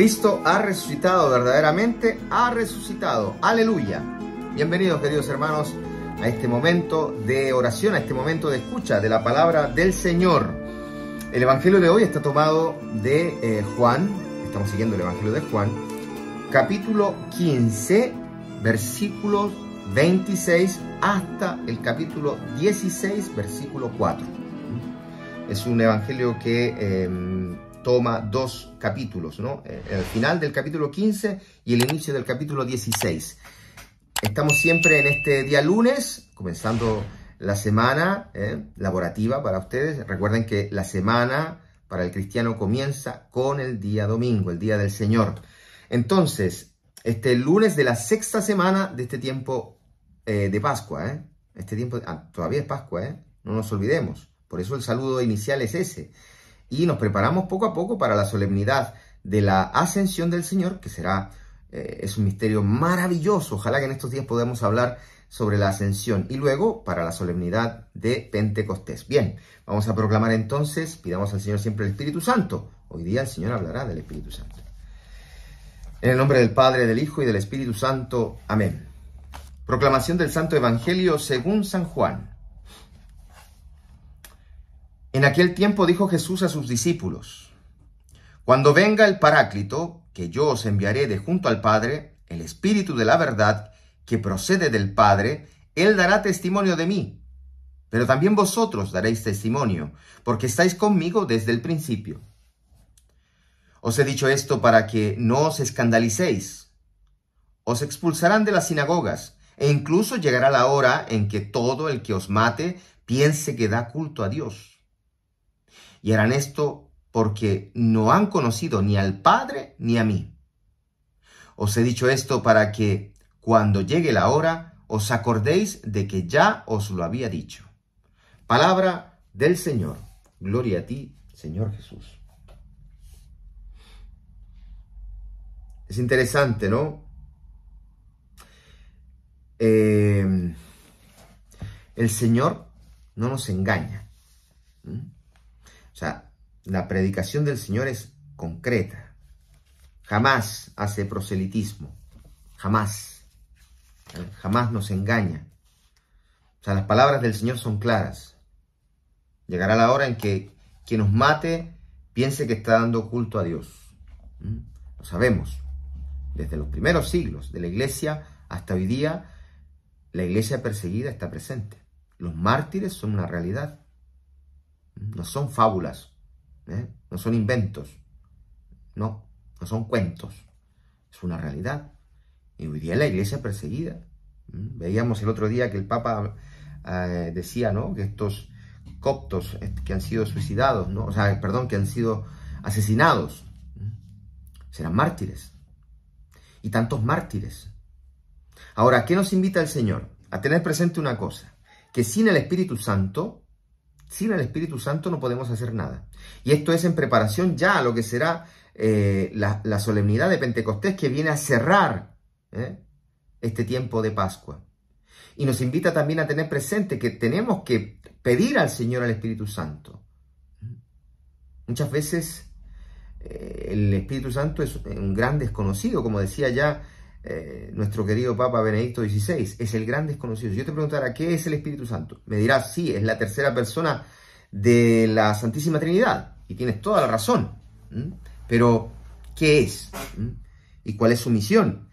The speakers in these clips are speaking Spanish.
Cristo ha resucitado verdaderamente, ha resucitado. Aleluya. Bienvenidos queridos hermanos a este momento de oración, a este momento de escucha de la palabra del Señor. El Evangelio de hoy está tomado de eh, Juan, estamos siguiendo el Evangelio de Juan, capítulo 15, versículos 26 hasta el capítulo 16, versículo 4. Es un Evangelio que... Em, toma dos capítulos, ¿no? Eh, el final del capítulo 15 y el inicio del capítulo 16. Estamos siempre en este día lunes, comenzando la semana eh, laborativa para ustedes. Recuerden que la semana para el cristiano comienza con el día domingo, el día del Señor. Entonces, este lunes de la sexta semana de este tiempo eh, de Pascua, ¿eh? Este tiempo, ah, todavía es Pascua, ¿eh? No nos olvidemos. Por eso el saludo inicial es ese y nos preparamos poco a poco para la solemnidad de la ascensión del Señor, que será, eh, es un misterio maravilloso. Ojalá que en estos días podamos hablar sobre la ascensión y luego para la solemnidad de Pentecostés. Bien, vamos a proclamar entonces, pidamos al Señor siempre el Espíritu Santo. Hoy día el Señor hablará del Espíritu Santo. En el nombre del Padre, del Hijo y del Espíritu Santo. Amén. Proclamación del Santo Evangelio según San Juan. En aquel tiempo dijo Jesús a sus discípulos, Cuando venga el Paráclito, que yo os enviaré de junto al Padre, el Espíritu de la verdad, que procede del Padre, Él dará testimonio de mí. Pero también vosotros daréis testimonio, porque estáis conmigo desde el principio. Os he dicho esto para que no os escandalicéis. Os expulsarán de las sinagogas, e incluso llegará la hora en que todo el que os mate piense que da culto a Dios. Y harán esto porque no han conocido ni al Padre ni a mí. Os he dicho esto para que, cuando llegue la hora, os acordéis de que ya os lo había dicho. Palabra del Señor. Gloria a ti, Señor Jesús. Es interesante, ¿no? Eh, el Señor no nos engaña sea, la predicación del Señor es concreta. Jamás hace proselitismo. Jamás. Jamás nos engaña. O sea, las palabras del Señor son claras. Llegará la hora en que quien nos mate piense que está dando culto a Dios. ¿Mm? Lo sabemos. Desde los primeros siglos de la iglesia hasta hoy día, la iglesia perseguida está presente. Los mártires son una realidad no son fábulas, ¿eh? no son inventos, no, no son cuentos, es una realidad. Y hoy día la iglesia perseguida. ¿Mm? Veíamos el otro día que el Papa eh, decía, Que estos coptos que han sido suicidados, ¿no? O sea, perdón, que han sido asesinados, ¿Mm? serán mártires. Y tantos mártires. Ahora, ¿qué nos invita el Señor? A tener presente una cosa, que sin el Espíritu Santo sin el Espíritu Santo no podemos hacer nada. Y esto es en preparación ya a lo que será eh, la, solemnidad de Pentecostés que viene a cerrar ¿eh? este tiempo de Pascua. Y nos invita también a tener presente que tenemos que pedir al Señor al Espíritu Santo. Muchas veces eh, el Espíritu Santo es un gran desconocido, como decía ya eh, nuestro querido Papa Benedicto XVI, es el gran desconocido. yo te preguntara, ¿qué es el Espíritu Santo? Me dirás, sí, es la tercera persona de la Santísima Trinidad. Y tienes toda la razón. Pero, ¿qué es? ¿Y cuál es su misión?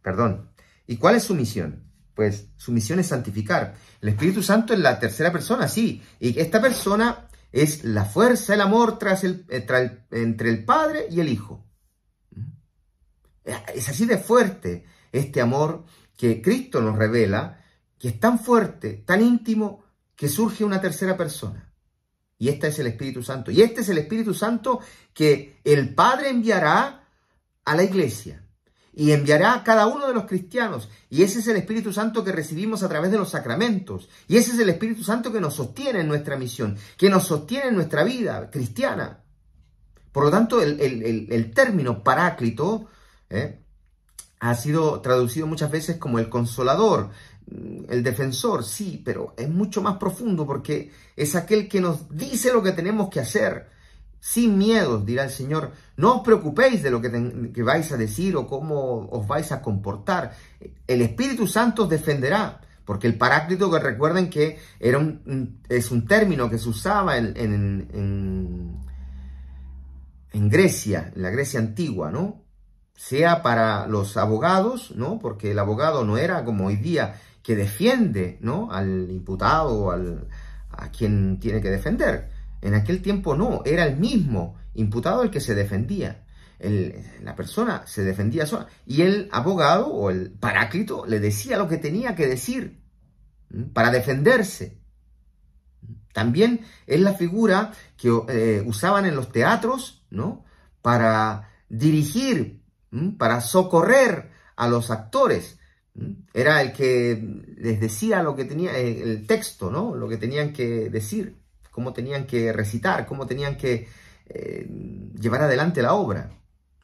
Perdón. ¿Y cuál es su misión? Pues su misión es santificar. El Espíritu Santo es la tercera persona, sí. Y esta persona es la fuerza, el amor tras el, eh, entre el Padre y el Hijo. Es así de fuerte este amor que Cristo nos revela, que es tan fuerte, tan íntimo, que surge una tercera persona. Y este es el Espíritu Santo. Y este es el Espíritu Santo que el Padre enviará a la iglesia y enviará a cada uno de los cristianos. Y ese es el Espíritu Santo que recibimos a través de los sacramentos. Y ese es el Espíritu Santo que nos sostiene en nuestra misión, que nos sostiene en nuestra vida cristiana. Por lo tanto, el, el término paráclito ¿eh? ha sido traducido muchas veces como el consolador, mm, el defensor, sí, pero es mucho más profundo porque es aquel que nos dice lo que tenemos que hacer. Sin miedo dirá el Señor, no os preocupéis de lo que, vais a decir o cómo os vais a comportar. El Espíritu Santo os defenderá. Porque el paráclito, que recuerden que era un, es un término que se usaba en, en Grecia, en la Grecia antigua, ¿no? sea para los abogados, ¿no? Porque el abogado no era como hoy día que defiende, ¿no? Al imputado, al, a quien tiene que defender. En aquel tiempo no, era el mismo imputado el que se defendía. la persona se defendía sola. Y el abogado o el paráclito le decía lo que tenía que decir para defenderse. También es la figura que eh, usaban en los teatros, ¿no? Para dirigir, para socorrer a los actores. Era el que les decía lo que tenía, eh, el texto, ¿no? Lo que tenían que decir, cómo tenían que recitar, cómo tenían que eh, llevar adelante la obra.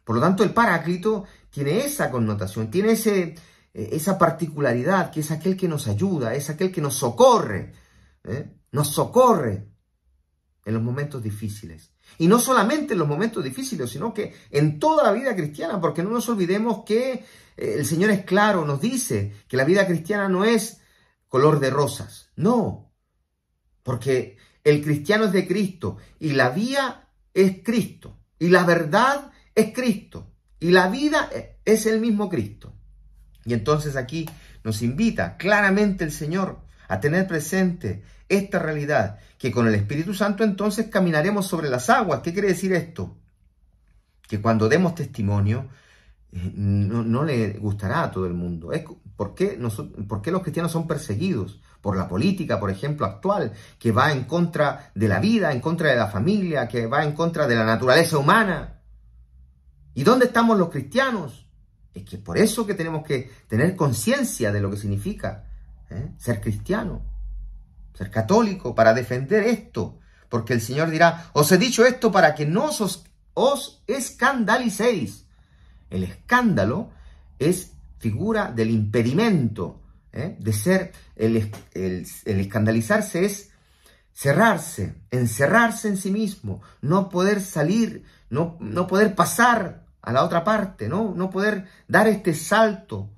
Por lo tanto, el paráclito tiene esa connotación, tiene eh, esa particularidad, que es aquel que nos ayuda, es aquel que nos socorre, nos socorre en los momentos difíciles. Y no solamente en los momentos difíciles, sino que en toda la vida cristiana, porque no nos olvidemos que eh, el Señor es claro, nos dice que la vida cristiana no es color de rosas, no, porque el cristiano es de Cristo y la vía es Cristo y la verdad es Cristo y la vida e, es el mismo Cristo. Y entonces aquí nos invita claramente el Señor a tener presente esta realidad, que con el Espíritu Santo entonces caminaremos sobre las aguas. ¿Qué quiere decir esto? Que cuando demos testimonio, eh, no, le gustará a todo el mundo. Es, ¿por, qué los cristianos son perseguidos? Por la política, por ejemplo, actual, que va en contra de la vida, en contra de la familia, que va en contra de la naturaleza humana. ¿Y dónde estamos los cristianos? Es que por eso que tenemos que tener conciencia de lo que significa ¿eh? ser cristiano ser católico, para defender esto, porque el Señor dirá, os he dicho esto para que no os, os escandalicéis. El escándalo es figura del impedimento, ¿eh? de ser, el, escandalizarse es cerrarse, encerrarse en sí mismo, no poder salir, no, no, poder pasar a la otra parte, no, no poder dar este salto,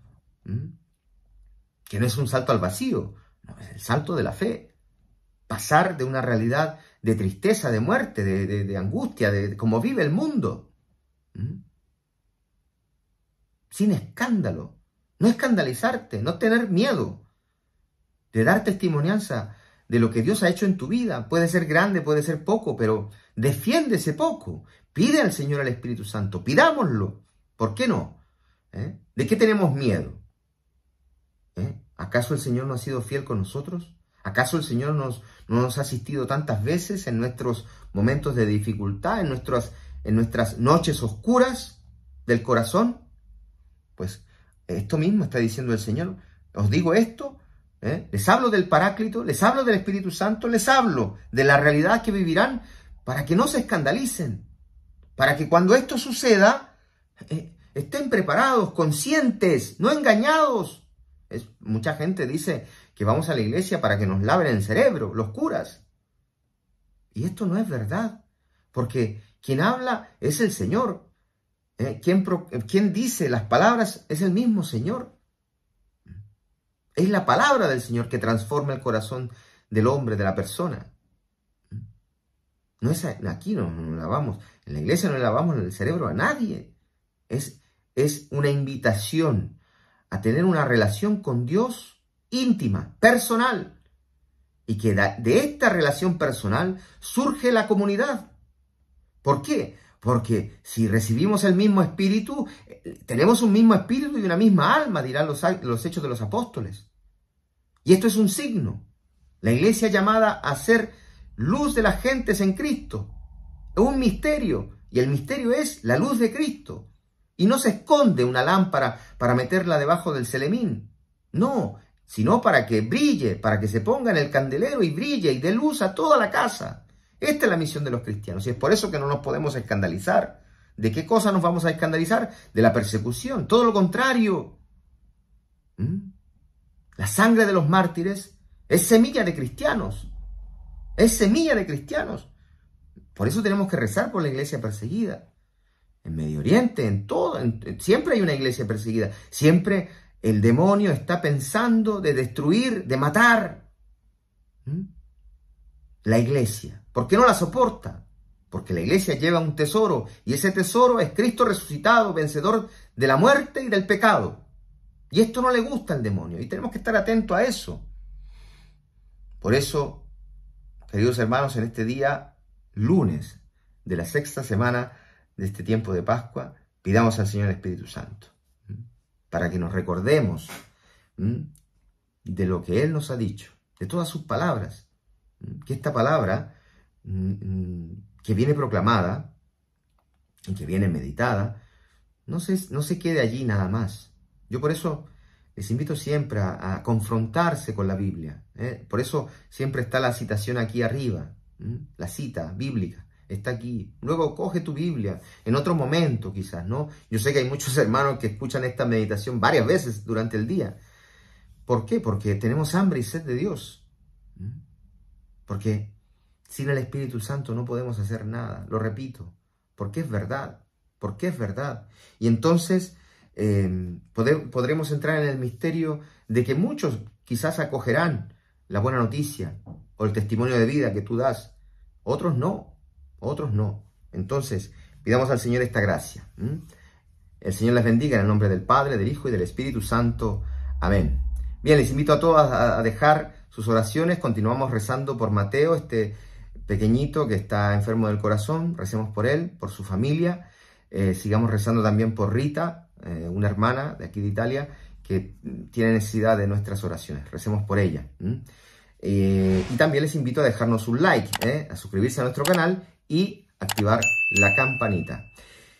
que no es un salto al vacío, es el salto de la fe. Pasar de una realidad de tristeza, de muerte, de, angustia, de, cómo vive el mundo. ¿Mm? Sin escándalo. No escandalizarte, no tener miedo de dar testimonianza de lo que Dios ha hecho en tu vida. Puede ser grande, puede ser poco, pero defiéndese poco. Pide al Señor al Espíritu Santo, pidámoslo. ¿Por qué no? ¿Eh? ¿De qué tenemos miedo? ¿Acaso el Señor no ha sido fiel con nosotros? ¿Acaso el Señor no nos ha asistido tantas veces en nuestros momentos de dificultad, en nuestras, en nuestras noches oscuras del corazón? Pues esto mismo está diciendo el Señor. Os digo esto, ¿eh? les hablo del Paráclito, les hablo del Espíritu Santo, les hablo de la realidad que vivirán para que no se escandalicen, para que cuando esto suceda eh, estén preparados, conscientes, no engañados mucha gente dice que vamos a la iglesia para que nos laven el cerebro, los curas. Y esto no es verdad, porque quien habla es el Señor. Eh, quien, eh, dice las palabras es el mismo Señor. Es la palabra del Señor que transforma el corazón del hombre, de la persona. No es aquí no, no lavamos, en la iglesia no lavamos el cerebro a nadie. Es, es una invitación a tener una relación con Dios íntima, personal, y que de esta relación personal surge la comunidad. ¿Por qué? Porque si recibimos el mismo espíritu, eh, tenemos un mismo espíritu y una misma alma, dirán los, los hechos de los apóstoles. Y esto es un signo. La iglesia llamada a ser luz de las gentes en Cristo. Es un misterio. Y el misterio es la luz de Cristo. Y no se esconde una lámpara para meterla debajo del celemín. No, sino para que brille, para que se ponga en el candelero y brille y dé luz a toda la casa. Esta es la misión de los cristianos y es por eso que no nos podemos escandalizar. ¿De qué cosa nos vamos a escandalizar? De la persecución, todo lo contrario. ¿Mm? La sangre de los mártires es semilla de cristianos, es semilla de cristianos. Por eso tenemos que rezar por la iglesia perseguida en Medio Oriente, en todo, siempre hay una iglesia perseguida, siempre el demonio está pensando de destruir, de matar la iglesia, ¿Por qué no la soporta, porque la iglesia lleva un tesoro y ese tesoro es Cristo resucitado, vencedor de la muerte y del pecado. Y esto no le gusta al demonio y tenemos que estar atentos a eso. Por eso, queridos hermanos, en este día, lunes de la sexta semana, de este tiempo de Pascua, pidamos al Señor Espíritu Santo, para que nos recordemos de lo que Él nos ha dicho, de todas sus palabras, que esta palabra que viene proclamada y que viene meditada, no se, no se quede allí nada más. Yo por eso les invito siempre a, confrontarse con la Biblia. ¿eh? Por eso siempre está la citación aquí arriba, la cita bíblica está aquí. Luego coge tu Biblia en otro momento quizás, ¿no? Yo sé que hay muchos hermanos que escuchan esta meditación varias veces durante el día. ¿Por qué? Porque tenemos hambre y sed de Dios. Porque sin el Espíritu Santo no podemos hacer nada, lo repito, porque es verdad, porque es verdad. Y entonces eh, podremos entrar en el misterio de que muchos quizás acogerán la buena noticia o el testimonio de vida que tú das, otros no, otros no. Entonces, pidamos al Señor esta gracia. El Señor les bendiga en el nombre del Padre, del Hijo y del Espíritu Santo. Amén. Bien, les invito a todos a dejar sus oraciones. Continuamos rezando por Mateo, este pequeñito que está enfermo del corazón. Recemos por él, por su familia. Eh, sigamos rezando también por Rita, eh, una hermana de aquí de Italia, que tiene necesidad de nuestras oraciones. Recemos por ella. Eh, y también les invito a dejarnos un like, a suscribirse a nuestro canal y activar la campanita.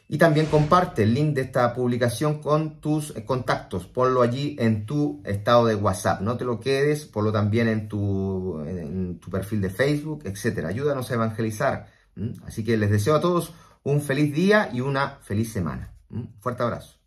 Y también comparte el link de esta publicación con tus contactos. Ponlo allí en tu estado de WhatsApp. No te lo quedes, ponlo también en tu, en tu perfil de Facebook, etc. Ayúdanos a evangelizar. Así que les deseo a todos un feliz día y una feliz semana. Un fuerte abrazo.